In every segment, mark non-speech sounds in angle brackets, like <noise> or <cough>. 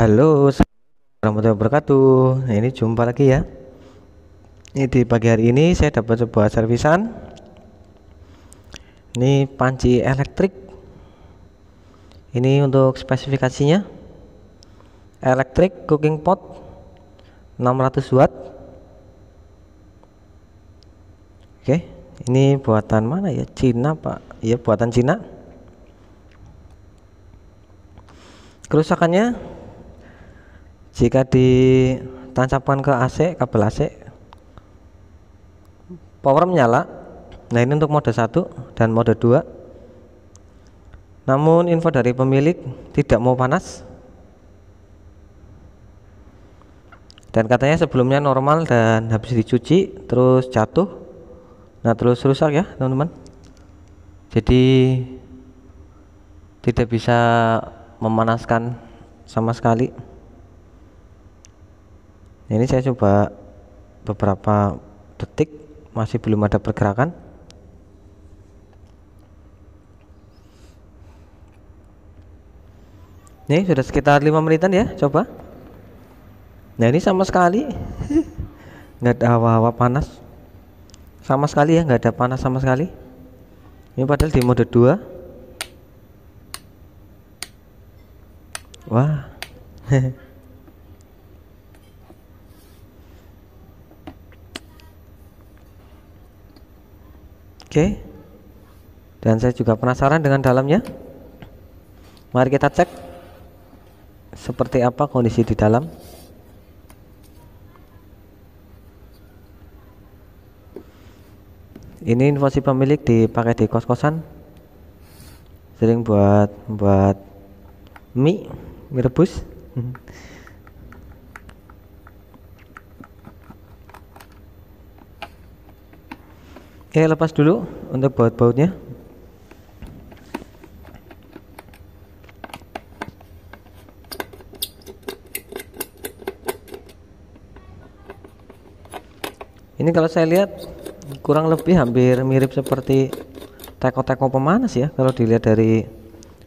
Halo, selamat wabarakatuh. ini jumpa lagi ya. Ini di pagi hari ini saya dapat sebuah servisan. Ini panci elektrik. Ini untuk spesifikasinya. Elektrik cooking pot 600 watt. Oke, ini buatan mana ya? Cina, Pak. Iya buatan Cina. Kerusakannya jika ditancapkan ke AC kabel AC power menyala nah ini untuk mode 1 dan mode 2 namun info dari pemilik tidak mau panas dan katanya sebelumnya normal dan habis dicuci terus jatuh nah terus rusak ya teman-teman jadi tidak bisa memanaskan sama sekali Nah, ini saya coba beberapa detik masih belum ada pergerakan ini sudah sekitar lima menitan ya coba nah ini sama sekali <laughs> nggak ada hawa-hawa panas sama sekali ya nggak ada panas sama sekali ini padahal di mode 2 wah <laughs> Oke. Dan saya juga penasaran dengan dalamnya. Mari kita cek seperti apa kondisi di dalam. Ini info si pemilik dipakai di kos-kosan. Sering buat buat mie, mie rebus. Oke, lepas dulu untuk baut-bautnya. Ini kalau saya lihat kurang lebih hampir mirip seperti teko-teko pemanas ya kalau dilihat dari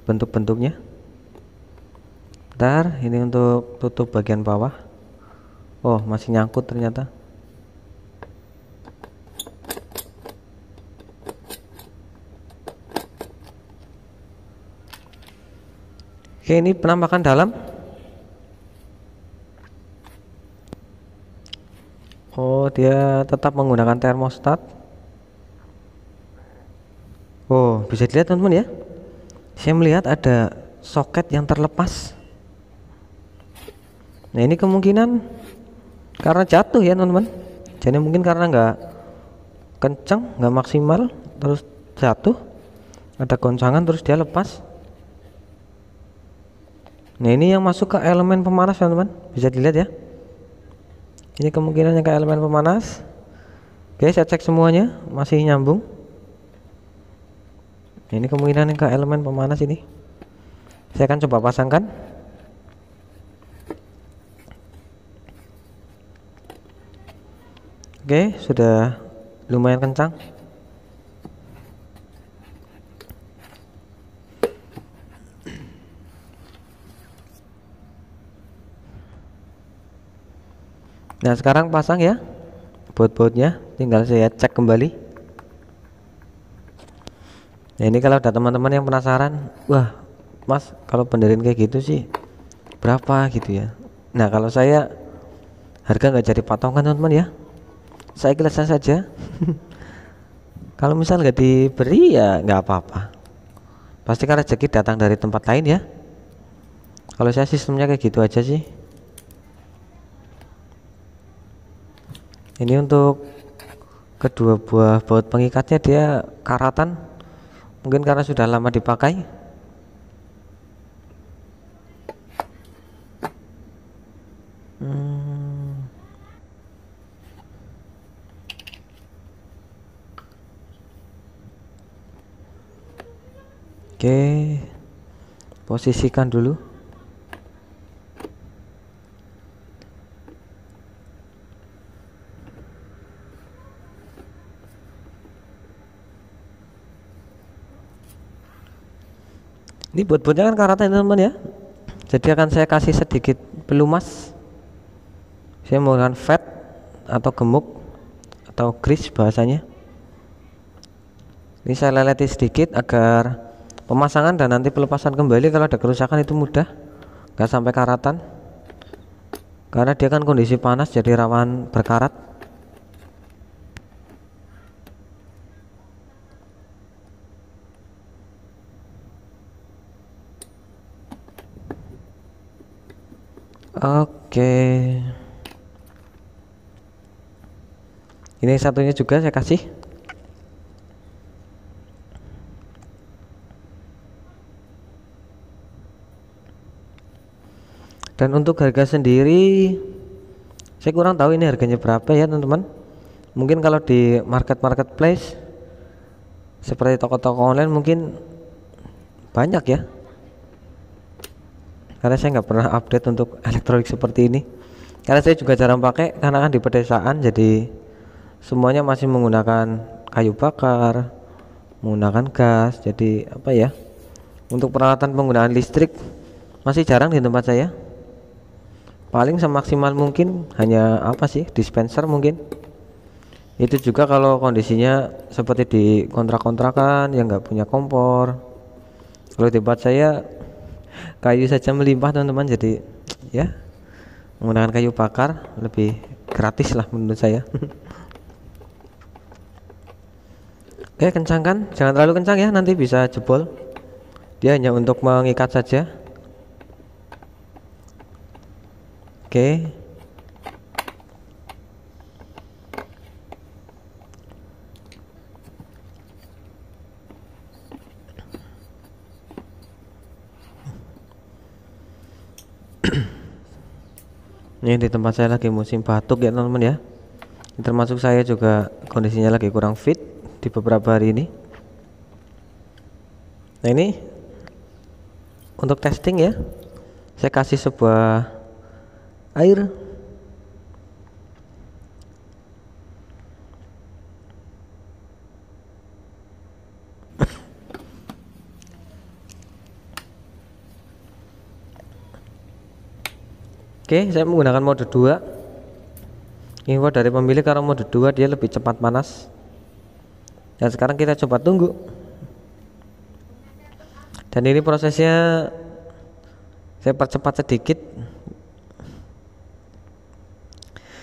bentuk-bentuknya. Bentar, ini untuk tutup bagian bawah. Oh, masih nyangkut ternyata. Oke, ini penampakan dalam. Oh, dia tetap menggunakan termostat. Oh, bisa dilihat teman-teman ya. Saya melihat ada soket yang terlepas. Nah, ini kemungkinan karena jatuh ya, teman-teman. Jadi mungkin karena nggak kencang, nggak maksimal, terus jatuh, ada goncangan, terus dia lepas. Nah ini yang masuk ke elemen pemanas teman-teman bisa dilihat ya. Ini kemungkinan yang ke elemen pemanas. Oke saya cek semuanya masih nyambung. Nah, ini kemungkinan yang ke elemen pemanas ini. Saya akan coba pasangkan. Oke sudah lumayan kencang. nah sekarang pasang ya baut-bautnya tinggal saya cek kembali nah ini kalau ada teman-teman yang penasaran wah mas kalau benerin kayak gitu sih berapa gitu ya nah kalau saya harga nggak jadi patongan teman-teman ya saya kelasan saja <laughs> kalau misal nggak diberi ya nggak apa-apa pastikan rezeki datang dari tempat lain ya kalau saya sistemnya kayak gitu aja sih ini untuk kedua buah baut pengikatnya dia karatan mungkin karena sudah lama dipakai Oke, hmm. oke posisikan dulu ini buat-buatnya kan karate teman-teman ya jadi akan saya kasih sedikit pelumas saya menggunakan fat atau gemuk atau grease bahasanya ini saya leleti sedikit agar pemasangan dan nanti pelepasan kembali kalau ada kerusakan itu mudah nggak sampai karatan karena dia kan kondisi panas jadi rawan berkarat Oke. Ini satunya juga saya kasih. Dan untuk harga sendiri saya kurang tahu ini harganya berapa ya teman-teman. Mungkin kalau di market marketplace seperti toko-toko online mungkin banyak ya karena saya nggak pernah update untuk elektronik seperti ini karena saya juga jarang pakai karena kan di pedesaan jadi semuanya masih menggunakan kayu bakar menggunakan gas jadi apa ya untuk peralatan penggunaan listrik masih jarang di tempat saya paling semaksimal mungkin hanya apa sih dispenser mungkin itu juga kalau kondisinya seperti di kontrak-kontrakan yang nggak punya kompor kalau di tempat saya kayu saja melimpah teman-teman jadi ya menggunakan kayu bakar lebih gratis lah menurut saya <laughs> oke kencangkan jangan terlalu kencang ya nanti bisa jebol dia hanya untuk mengikat saja oke ini di tempat saya lagi musim batuk ya teman-teman ya termasuk saya juga kondisinya lagi kurang fit di beberapa hari ini nah ini untuk testing ya saya kasih sebuah air Oke, saya menggunakan mode 2. Info dari pemilik karena mode 2 dia lebih cepat panas. Dan sekarang kita coba tunggu. Dan ini prosesnya saya percepat sedikit.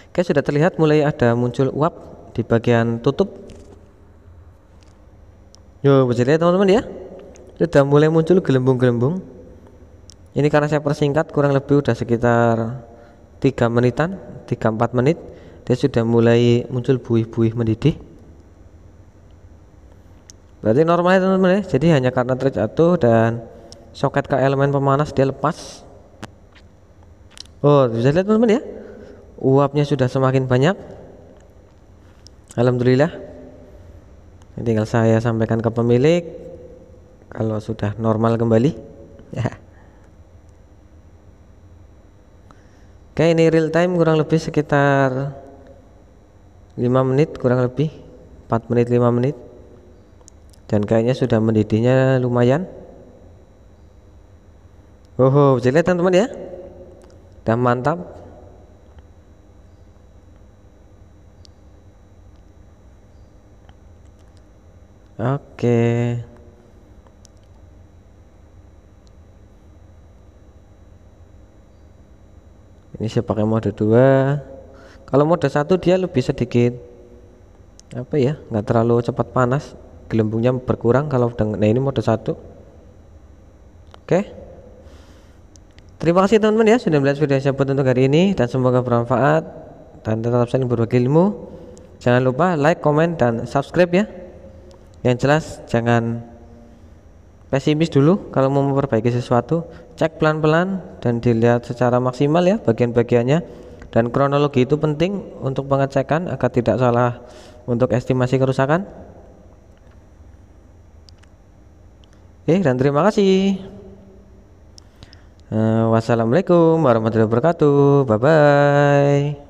Oke, sudah terlihat mulai ada muncul uap di bagian tutup. Yo, bisa lihat teman-teman ya. Sudah mulai muncul gelembung-gelembung ini karena saya persingkat kurang lebih udah sekitar 3 menitan 3-4 menit dia sudah mulai muncul buih-buih mendidih berarti normalnya teman-teman ya jadi hanya karena terjatuh dan soket ke elemen pemanas dia lepas oh bisa lihat teman-teman ya uapnya sudah semakin banyak Alhamdulillah ini tinggal saya sampaikan ke pemilik kalau sudah normal kembali ya Oke ini real time kurang lebih sekitar 5 menit kurang lebih 4 menit 5 menit dan kayaknya sudah mendidihnya lumayan oh, oh bisa lihat teman-teman ya Dan mantap oke okay. ini saya pakai mode 2 kalau mode 1 dia lebih sedikit apa ya nggak terlalu cepat panas gelembungnya berkurang kalau nah ini mode 1 oke terima kasih teman-teman ya sudah melihat video saya buat untuk hari ini dan semoga bermanfaat dan tetap saling berbagi ilmu jangan lupa like, comment, dan subscribe ya yang jelas jangan pesimis dulu kalau mau memperbaiki sesuatu cek pelan-pelan dan dilihat secara maksimal ya bagian-bagiannya dan kronologi itu penting untuk pengecekan agar tidak salah untuk estimasi kerusakan oke eh, dan terima kasih uh, wassalamualaikum warahmatullahi wabarakatuh bye bye